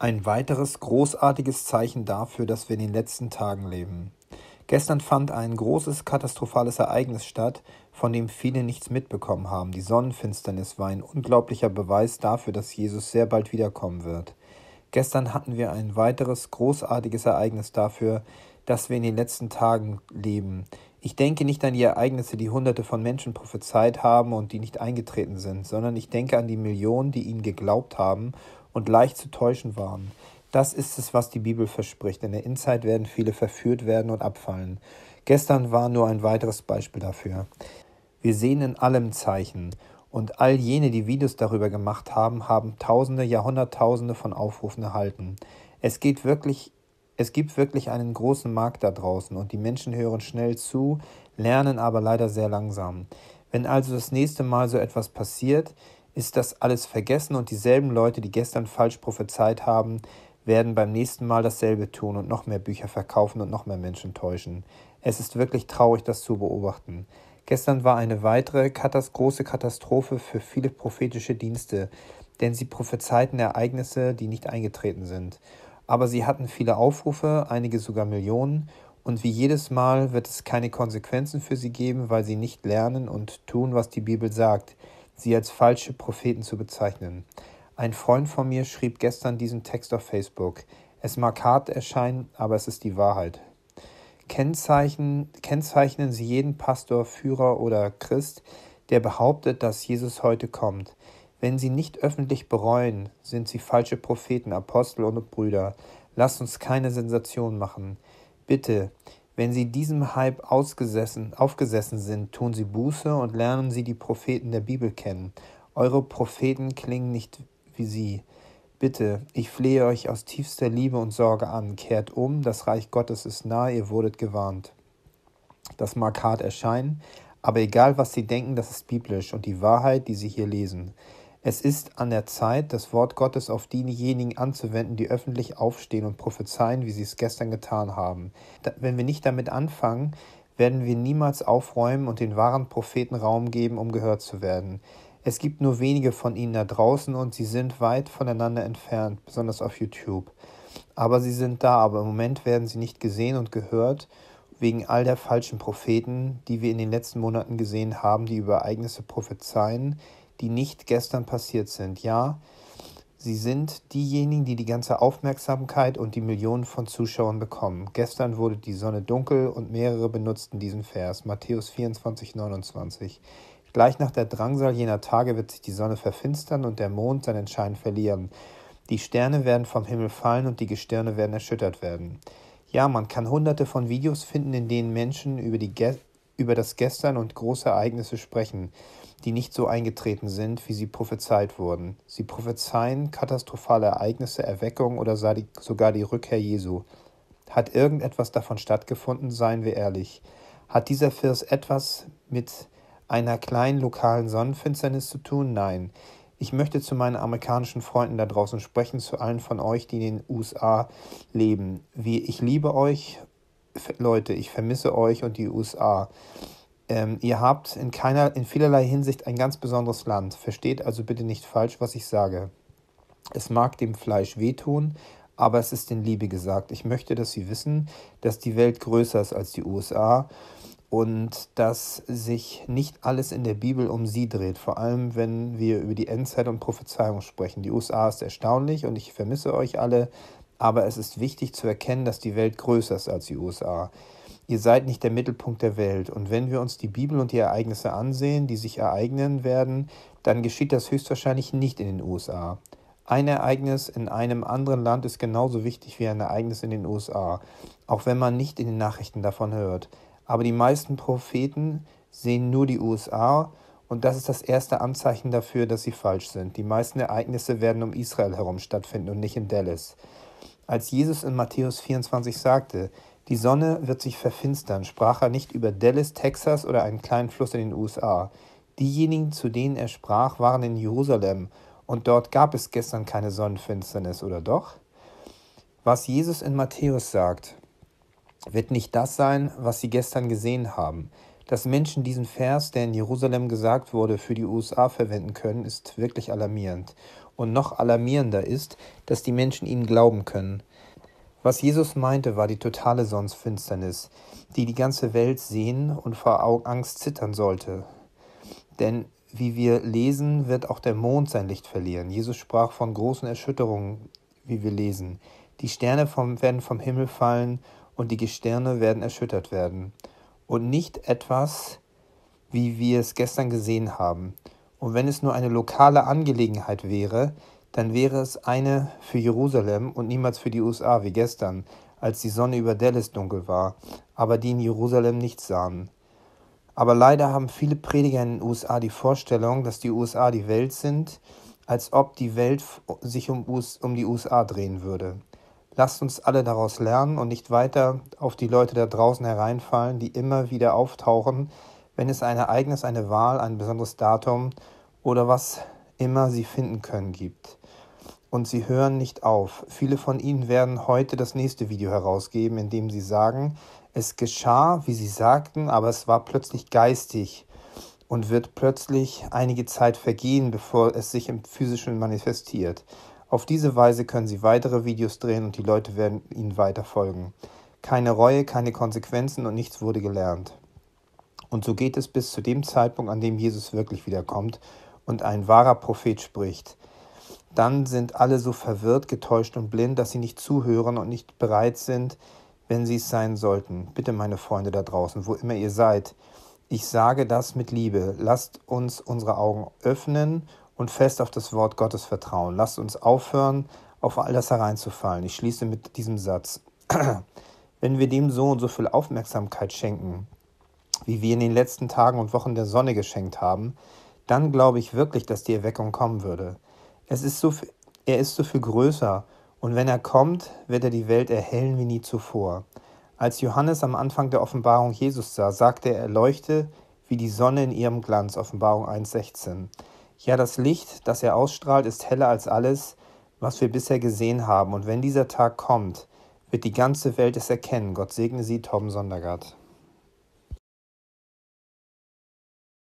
Ein weiteres großartiges Zeichen dafür, dass wir in den letzten Tagen leben. Gestern fand ein großes katastrophales Ereignis statt, von dem viele nichts mitbekommen haben. Die Sonnenfinsternis war ein unglaublicher Beweis dafür, dass Jesus sehr bald wiederkommen wird. Gestern hatten wir ein weiteres großartiges Ereignis dafür, dass wir in den letzten Tagen leben. Ich denke nicht an die Ereignisse, die Hunderte von Menschen prophezeit haben und die nicht eingetreten sind, sondern ich denke an die Millionen, die ihnen geglaubt haben und leicht zu täuschen waren. Das ist es, was die Bibel verspricht. In der Inside werden viele verführt werden und abfallen. Gestern war nur ein weiteres Beispiel dafür. Wir sehen in allem Zeichen. Und all jene, die Videos darüber gemacht haben, haben Tausende, Jahrhunderttausende von Aufrufen erhalten. Es geht wirklich, es gibt wirklich einen großen Markt da draußen und die Menschen hören schnell zu, lernen aber leider sehr langsam. Wenn also das nächste Mal so etwas passiert, ist das alles vergessen und dieselben Leute, die gestern falsch prophezeit haben, werden beim nächsten Mal dasselbe tun und noch mehr Bücher verkaufen und noch mehr Menschen täuschen. Es ist wirklich traurig, das zu beobachten. Gestern war eine weitere Katast große Katastrophe für viele prophetische Dienste, denn sie prophezeiten Ereignisse, die nicht eingetreten sind. Aber sie hatten viele Aufrufe, einige sogar Millionen, und wie jedes Mal wird es keine Konsequenzen für sie geben, weil sie nicht lernen und tun, was die Bibel sagt sie als falsche Propheten zu bezeichnen. Ein Freund von mir schrieb gestern diesen Text auf Facebook. Es mag hart erscheinen, aber es ist die Wahrheit. Kennzeichen, kennzeichnen Sie jeden Pastor, Führer oder Christ, der behauptet, dass Jesus heute kommt. Wenn Sie nicht öffentlich bereuen, sind Sie falsche Propheten, Apostel und Brüder. Lasst uns keine Sensation machen. Bitte, wenn sie diesem Hype ausgesessen, aufgesessen sind, tun sie Buße und lernen sie die Propheten der Bibel kennen. Eure Propheten klingen nicht wie sie. Bitte, ich flehe euch aus tiefster Liebe und Sorge an, kehrt um, das Reich Gottes ist nahe, ihr wurdet gewarnt. Das mag hart erscheinen, aber egal was sie denken, das ist biblisch und die Wahrheit, die sie hier lesen. Es ist an der Zeit, das Wort Gottes auf diejenigen anzuwenden, die öffentlich aufstehen und prophezeien, wie sie es gestern getan haben. Da, wenn wir nicht damit anfangen, werden wir niemals aufräumen und den wahren Propheten Raum geben, um gehört zu werden. Es gibt nur wenige von ihnen da draußen und sie sind weit voneinander entfernt, besonders auf YouTube. Aber sie sind da, aber im Moment werden sie nicht gesehen und gehört wegen all der falschen Propheten, die wir in den letzten Monaten gesehen haben, die über Ereignisse prophezeien, die nicht gestern passiert sind. Ja, sie sind diejenigen, die die ganze Aufmerksamkeit und die Millionen von Zuschauern bekommen. Gestern wurde die Sonne dunkel und mehrere benutzten diesen Vers. Matthäus 24, 29. Gleich nach der Drangsal jener Tage wird sich die Sonne verfinstern und der Mond seinen Schein verlieren. Die Sterne werden vom Himmel fallen und die Gestirne werden erschüttert werden. Ja, man kann hunderte von Videos finden, in denen Menschen über die über das Gestern und große Ereignisse sprechen, die nicht so eingetreten sind, wie sie prophezeit wurden. Sie prophezeien katastrophale Ereignisse, Erweckung oder sogar die Rückkehr Jesu. Hat irgendetwas davon stattgefunden, seien wir ehrlich. Hat dieser Vers etwas mit einer kleinen lokalen Sonnenfinsternis zu tun? Nein. Ich möchte zu meinen amerikanischen Freunden da draußen sprechen, zu allen von euch, die in den USA leben. Wie ich liebe euch Leute, ich vermisse euch und die USA. Ähm, ihr habt in keiner, in vielerlei Hinsicht ein ganz besonderes Land. Versteht also bitte nicht falsch, was ich sage. Es mag dem Fleisch wehtun, aber es ist in Liebe gesagt. Ich möchte, dass Sie wissen, dass die Welt größer ist als die USA und dass sich nicht alles in der Bibel um sie dreht, vor allem wenn wir über die Endzeit und Prophezeiung sprechen. Die USA ist erstaunlich und ich vermisse euch alle, aber es ist wichtig zu erkennen, dass die Welt größer ist als die USA. Ihr seid nicht der Mittelpunkt der Welt. Und wenn wir uns die Bibel und die Ereignisse ansehen, die sich ereignen werden, dann geschieht das höchstwahrscheinlich nicht in den USA. Ein Ereignis in einem anderen Land ist genauso wichtig wie ein Ereignis in den USA, auch wenn man nicht in den Nachrichten davon hört. Aber die meisten Propheten sehen nur die USA und das ist das erste Anzeichen dafür, dass sie falsch sind. Die meisten Ereignisse werden um Israel herum stattfinden und nicht in Dallas. Als Jesus in Matthäus 24 sagte, die Sonne wird sich verfinstern, sprach er nicht über Dallas, Texas oder einen kleinen Fluss in den USA. Diejenigen, zu denen er sprach, waren in Jerusalem, und dort gab es gestern keine Sonnenfinsternis, oder doch? Was Jesus in Matthäus sagt, wird nicht das sein, was sie gestern gesehen haben. Dass Menschen diesen Vers, der in Jerusalem gesagt wurde, für die USA verwenden können, ist wirklich alarmierend. Und noch alarmierender ist, dass die Menschen ihnen glauben können. Was Jesus meinte, war die totale Sonnenfinsternis, die die ganze Welt sehen und vor Angst zittern sollte. Denn wie wir lesen, wird auch der Mond sein Licht verlieren. Jesus sprach von großen Erschütterungen, wie wir lesen. Die Sterne vom, werden vom Himmel fallen und die Gestirne werden erschüttert werden. Und nicht etwas, wie wir es gestern gesehen haben. Und wenn es nur eine lokale Angelegenheit wäre, dann wäre es eine für Jerusalem und niemals für die USA wie gestern, als die Sonne über Dallas dunkel war, aber die in Jerusalem nichts sahen. Aber leider haben viele Prediger in den USA die Vorstellung, dass die USA die Welt sind, als ob die Welt sich um, um die USA drehen würde. Lasst uns alle daraus lernen und nicht weiter auf die Leute da draußen hereinfallen, die immer wieder auftauchen, wenn es ein Ereignis, eine Wahl, ein besonderes Datum oder was immer Sie finden können gibt. Und Sie hören nicht auf. Viele von Ihnen werden heute das nächste Video herausgeben, in dem Sie sagen, es geschah, wie Sie sagten, aber es war plötzlich geistig und wird plötzlich einige Zeit vergehen, bevor es sich im physischen manifestiert. Auf diese Weise können Sie weitere Videos drehen und die Leute werden Ihnen weiter folgen. Keine Reue, keine Konsequenzen und nichts wurde gelernt. Und so geht es bis zu dem Zeitpunkt, an dem Jesus wirklich wiederkommt und ein wahrer Prophet spricht. Dann sind alle so verwirrt, getäuscht und blind, dass sie nicht zuhören und nicht bereit sind, wenn sie es sein sollten. Bitte, meine Freunde da draußen, wo immer ihr seid, ich sage das mit Liebe. Lasst uns unsere Augen öffnen und fest auf das Wort Gottes vertrauen. Lasst uns aufhören, auf all das hereinzufallen. Ich schließe mit diesem Satz. Wenn wir dem so und so viel Aufmerksamkeit schenken, wie wir in den letzten Tagen und Wochen der Sonne geschenkt haben, dann glaube ich wirklich, dass die Erweckung kommen würde. Es ist so, er ist so viel größer und wenn er kommt, wird er die Welt erhellen wie nie zuvor. Als Johannes am Anfang der Offenbarung Jesus sah, sagte er, er leuchte wie die Sonne in ihrem Glanz, Offenbarung 1,16. Ja, das Licht, das er ausstrahlt, ist heller als alles, was wir bisher gesehen haben. Und wenn dieser Tag kommt, wird die ganze Welt es erkennen. Gott segne Sie, Tom Sondergaard.